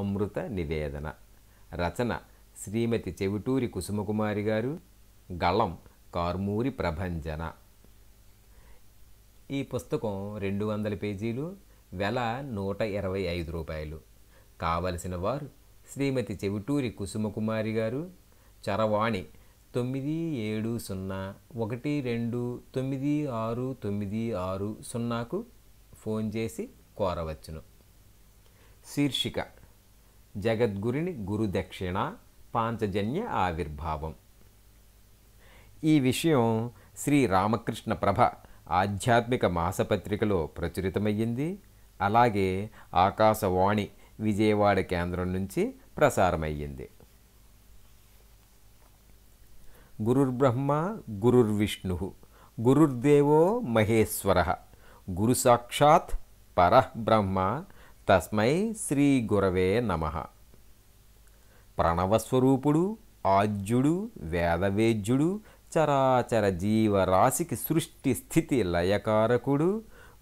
అమృత నివేదన రచన శ్రీమతి చెవిటూరి కుసుమకుమారి గారు గళం కార్మూరి ప్రభంజన ఈ పుస్తకం రెండు వందల పేజీలు వెల నూట ఇరవై ఐదు రూపాయలు కావలసిన వారు శ్రీమతి చెవిటూరి కుసుమకుమారి గారు చరవాణి తొమ్మిది ఏడు సున్నా ఒకటి రెండు తొమ్మిది ఆరు తొమ్మిది ఆరు సున్నాకు ఫోన్ చేసి కోరవచ్చును శీర్షిక జగద్గురిని గురుదక్షిణ పాంచజన్య ఆవిర్భావం ఈ విషయం శ్రీ రామకృష్ణ ప్రభ ఆధ్యాత్మిక మాసపత్రికలో ప్రచురితమయ్యింది అలాగే ఆకాశవాణి విజయవాడ కేంద్రం నుంచి ప్రసారమయ్యింది గురుర్బ్రహ్మ గురుర్విష్ణు గురుర్దేవో మహేశ్వర గురు సాక్షాత్ పరబ్రహ్మ తస్మై శ్రీ గురవే నమ ప్రణవస్వరూపుడు ఆజ్యుడు వేదవేద్యుడు చరాచర జీవరాశికి సృష్టి స్థితి లయకారకుడు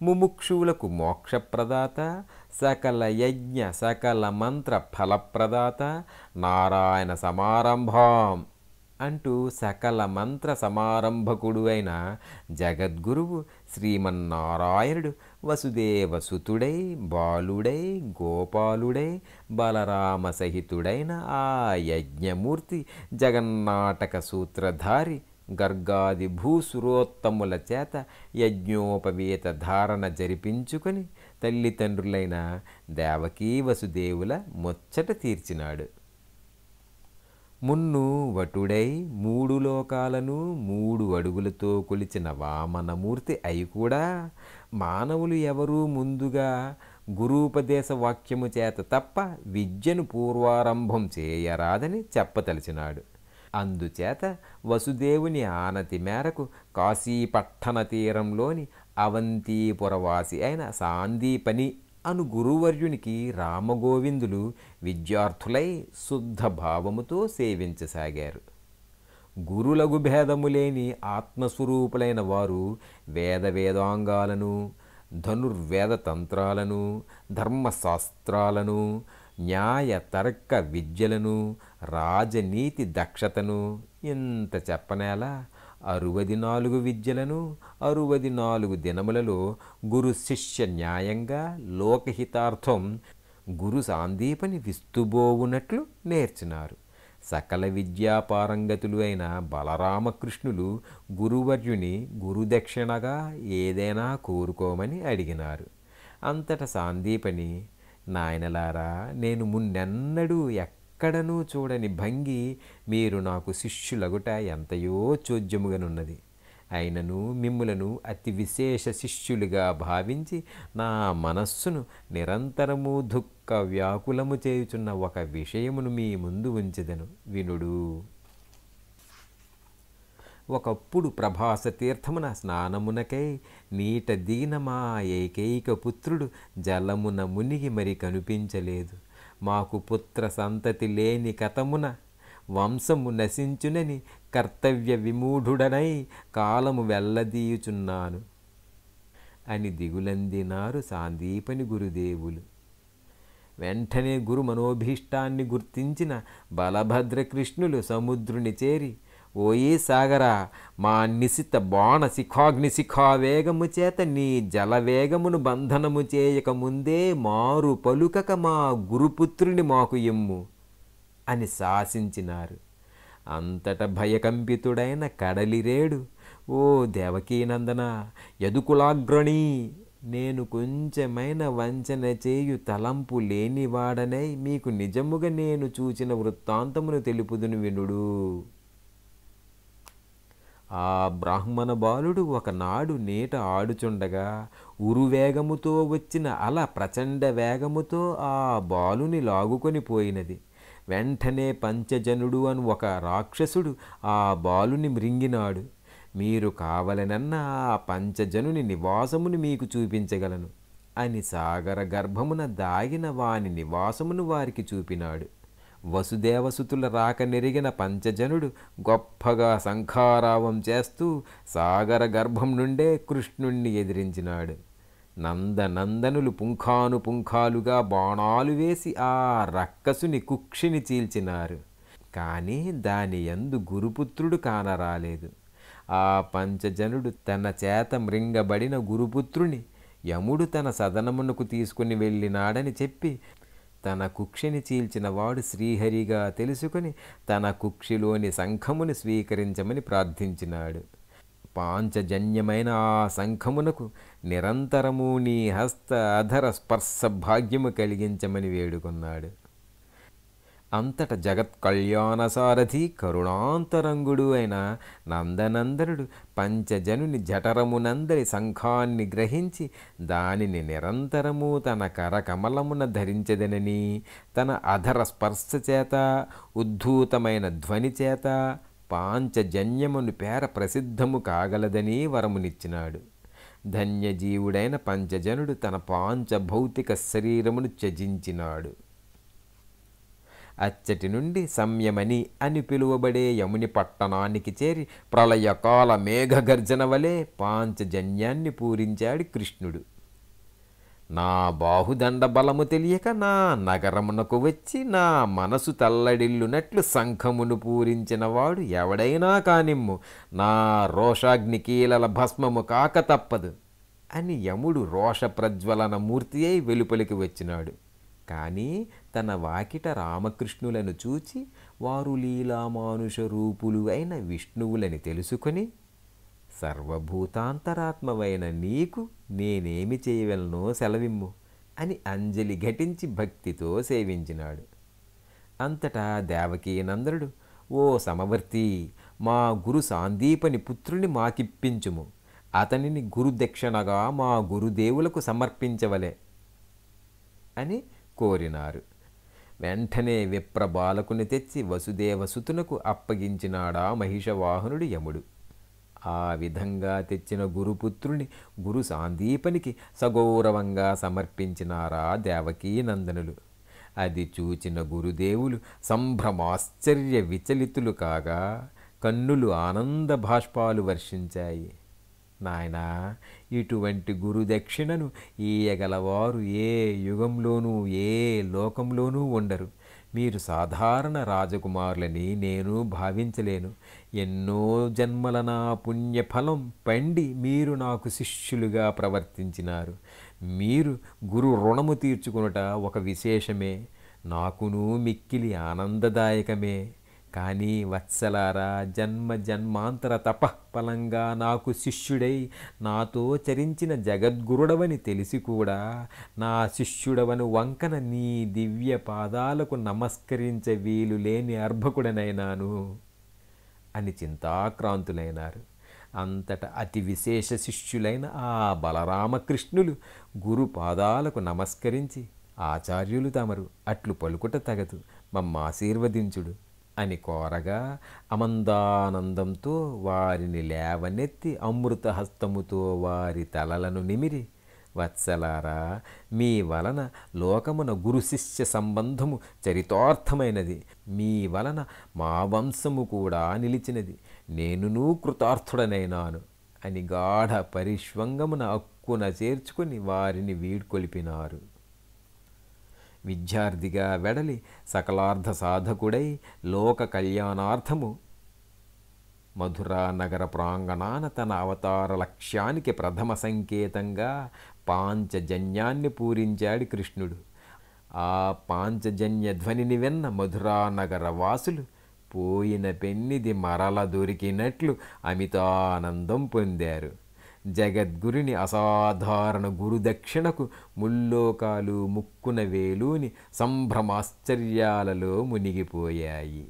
ముముక్షువులకు మోక్షప్రదాత సకల యజ్ఞ సకల మంత్ర ఫలప్రదాత నారాయణ సమారంభం అంటూ సకల మంత్ర సమారంభకుడు అయిన జగద్గురువు శ్రీమన్నారాయణుడు వసుదేవసుతుడై బాలుడై గోపాలుడై బలరామ సహితుడైన ఆ యజ్ఞమూర్తి జగన్నాటక సూత్రధారి గర్గాది భూసురోత్తముల చేత యజ్ఞోపవేత ధారణ జరిపించుకొని తల్లిదండ్రులైన దేవకీ వసుదేవుల ముచ్చట తీర్చినాడు మున్ను వటుడై మూడు లోకాలను మూడు అడుగులతో కొలిచిన వామనమూర్తి అయి కూడా మానవులు ఎవరూ ముందుగా గురూపదేశ వాక్యము చేత తప్ప విద్యను పూర్వారంభం చేయరాదని చెప్పతలిచినాడు అందుచేత వసుదేవుని ఆనతి మేరకు కాశీపట్టణ తీరంలోని అవంతీపురవాసి అయిన సాందీపని అను గురువర్యునికి రామగోవిందులు విద్యార్థులై శుద్ధ భావముతో సేవించసాగారు గురులగు భేదము లేని ఆత్మస్వరూపులైన వారు వేద వేదాంగాలను ధనుర్వేద తంత్రాలను ధర్మశాస్త్రాలను న్యాయ తర్క విద్యలను రాజనీతి దక్షతను ఎంత చెప్పనేలా అరువది నాలుగు విద్యలను అరువది నాలుగు దినములలో గురు శిష్య న్యాయంగా లోకహితార్థం గురు సాందీపని విస్తుబోవునట్లు నేర్చినారు సకల విద్యాపారంగతులు అయిన బలరామకృష్ణులు గురువర్యుని గురుదక్షిణగా ఏదైనా కోరుకోమని అడిగినారు అంతట సాందీపని నాయనలారా నేను మున్నెన్నడూ ఎక్క ఎక్కడనూ చూడని భంగి మీరు నాకు శిష్యులగుట ఎంతయో చోద్యముగానున్నది అయినను మిమ్ములను అతి విశేష శిష్యులుగా భావించి నా మనస్సును నిరంతరము దుఃఖ వ్యాకులము చేయుచున్న ఒక విషయమును మీ ముందు ఉంచెదను వినుడు ఒకప్పుడు ప్రభాస తీర్థమున స్నానమునకై నీట దీనమా ఏకైక పుత్రుడు జలమున మునిగి మరి కనిపించలేదు మాకు పుత్ర సంతతి లేని కథమున వంశము నశించునని కర్తవ్య విమూఢుడనై కాలము వెల్లదీయుచున్నాను అని దిగులందినారు సాందీపని గురుదేవులు వెంటనే గురు మనోభీష్టాన్ని గుర్తించిన బలభద్రకృష్ణులు సముద్రుని చేరి ఓయే సాగర మా నిశిత బాణ శిఖాగ్ని శిఖావేగము చేత నీ జలవేగమును బంధనము చేయక ముందే మారు పలుకక మా గురుపుత్రుని మాకు ఇమ్ము అని శాసించినారు అంతట భయకంపితుడైన కడలిరేడు ఓ దేవకీనందన యదుకులాగ్రణీ నేను కొంచెమైన వంచన చేయు తలంపు లేనివాడనై మీకు నిజముగా నేను చూచిన వృత్తాంతమును తెలుపుదును వినుడు ఆ బ్రాహ్మణ బాలుడు ఒకనాడు నేట ఆడుచుండగా ఉరువేగముతో వచ్చిన అల ప్రచండ వేగముతో ఆ బాలుని లాగుకొని పోయినది వెంటనే పంచజనుడు అని ఒక రాక్షసుడు ఆ బాలుని మృంగినాడు మీరు కావలనన్న ఆ పంచజనుని నివాసమును మీకు చూపించగలను అని సాగర గర్భమున దాగిన వాని నివాసమును వారికి చూపినాడు వసుదేవసుతుల రాక నెరిగిన పంచజనుడు గొప్పగా శంఖారావం చేస్తూ సాగర గర్భం నుండే కృష్ణుణ్ణి ఎదిరించినాడు నందనందనులు పుంఖాను పుంఖాలుగా బాణాలు వేసి ఆ రక్కసుని కుక్షిని చీల్చినారు కానీ దాని ఎందు గురుపుత్రుడు కానరాలేదు ఆ పంచజనుడు తన చేత మృంగబడిన గురుపుత్రుని యముడు తన సదనమునకు తీసుకుని వెళ్ళినాడని చెప్పి తన కుక్షిని చీల్చిన వాడు శ్రీహరిగా తెలుసుకుని తన కుక్షిలోని శంఖముని స్వీకరించమని ప్రార్థించినాడు పాంచజన్యమైన ఆ శంఖమునకు నిరంతరము నీ హస్త అధర స్పర్శ భాగ్యము కలిగించమని వేడుకున్నాడు అంతట జగత్ కళ్యాణ సారథి కరుణాంతరంగుడు అయిన నందనందరుడు పంచజనుని జఠరమునందరి సంఘాన్ని గ్రహించి దానిని నిరంతరము తన కరకమలమున ధరించదనని తన అధర స్పర్శ చేత ఉద్ధూతమైన ధ్వని చేత పాంచజన్యమును పేర ప్రసిద్ధము కాగలదని వరమునిచ్చినాడు ధన్యజీవుడైన పంచజనుడు తన పాంచభౌతిక శరీరమును త్యజించినాడు అచ్చటి నుండి సంయమని అని పిలువబడే యముని పట్టణానికి చేరి ప్రళయకాల మేఘగర్జన వలె పాంచజన్యాన్ని పూరించాడు కృష్ణుడు నా బాహుదండ బలము తెలియక నా నగరమునకు వచ్చి నా మనసు తల్లడిల్లునట్లు శంఖమును పూరించిన వాడు ఎవడైనా కానిమ్ము నా కీలల భస్మము కాక తప్పదు అని యముడు రోష ప్రజ్వలన మూర్తి అయి వెలుపలికి వచ్చినాడు కానీ తన వాకిట రామకృష్ణులను చూచి వారు లీలామానుష రూపులు అయిన విష్ణువులని తెలుసుకొని సర్వభూతాంతరాత్మవైన నీకు నేనేమి చేయవలనో సెలవిమ్ము అని అంజలి ఘటించి భక్తితో సేవించినాడు అంతటా దేవకీనందరుడు ఓ సమవర్తి మా గురు సాందీపని పుత్రుని మాకిప్పించుము అతనిని గురుదక్షిణగా మా గురుదేవులకు సమర్పించవలే అని కోరినారు వెంటనే విప్ర బాలకుని తెచ్చి వసుదేవసుతునకు అప్పగించినాడా మహిషవాహనుడు యముడు ఆ విధంగా తెచ్చిన గురుపుత్రుని గురు సాందీపనికి సగౌరవంగా సమర్పించినారా దేవకీనందనులు అది చూచిన గురుదేవులు సంభ్రమాశ్చర్య విచలితులు కాగా కన్నులు ఆనంద భాష్పాలు వర్షించాయి నాయనా ఇటువంటి గురుదక్షిణను ఈయగలవారు ఏ యుగంలోనూ ఏ లోకంలోనూ ఉండరు మీరు సాధారణ రాజకుమారులని నేను భావించలేను ఎన్నో జన్మల నా పుణ్యఫలం పండి మీరు నాకు శిష్యులుగా ప్రవర్తించినారు మీరు గురు రుణము తీర్చుకునుట ఒక విశేషమే నాకును మిక్కిలి ఆనందదాయకమే కానీ వత్సలారా జన్మ జన్మాంతర తపఃఫలంగా నాకు శిష్యుడై నాతో చరించిన జగద్గురుడవని తెలిసి కూడా నా శిష్యుడవను వంకన నీ దివ్య పాదాలకు నమస్కరించే వీలు లేని అర్భకుడనైనాను అని చింతాక్రాంతులైనారు అంతట అతి విశేష శిష్యులైన ఆ బలరామకృష్ణులు గురు పాదాలకు నమస్కరించి ఆచార్యులు తమరు అట్లు పలుకుట తగదు మమ్మ ఆశీర్వదించుడు అని కోరగా అమందానందంతో వారిని లేవనెత్తి అమృతహస్తముతో వారి తలలను నిమిరి వత్సలారా మీ వలన లోకమున గురు శిష్య సంబంధము చరితార్థమైనది మీ వలన మా వంశము కూడా నిలిచినది నేనునూ కృతార్థుడనైనాను అని గాఢ పరిష్వంగమున అక్కున చేర్చుకుని వారిని వీడ్కొలిపినారు విద్యార్థిగా వెడలి సకలార్థ సాధకుడై లోక కళ్యాణార్థము మధురా నగర ప్రాంగణాన తన అవతార లక్ష్యానికి ప్రథమ సంకేతంగా పాంచజన్యాన్ని పూరించాడు కృష్ణుడు ఆ పాంచజన్య ధ్వనిని విన్న మధురా నగర వాసులు పోయిన పెన్నిది మరల దొరికినట్లు అమితానందం పొందారు జగద్గురిని అసాధారణ గురుదక్షిణకు ముల్లోకాలు ముక్కున వేలుని సంభ్రమాశ్చర్యాలలో మునిగిపోయాయి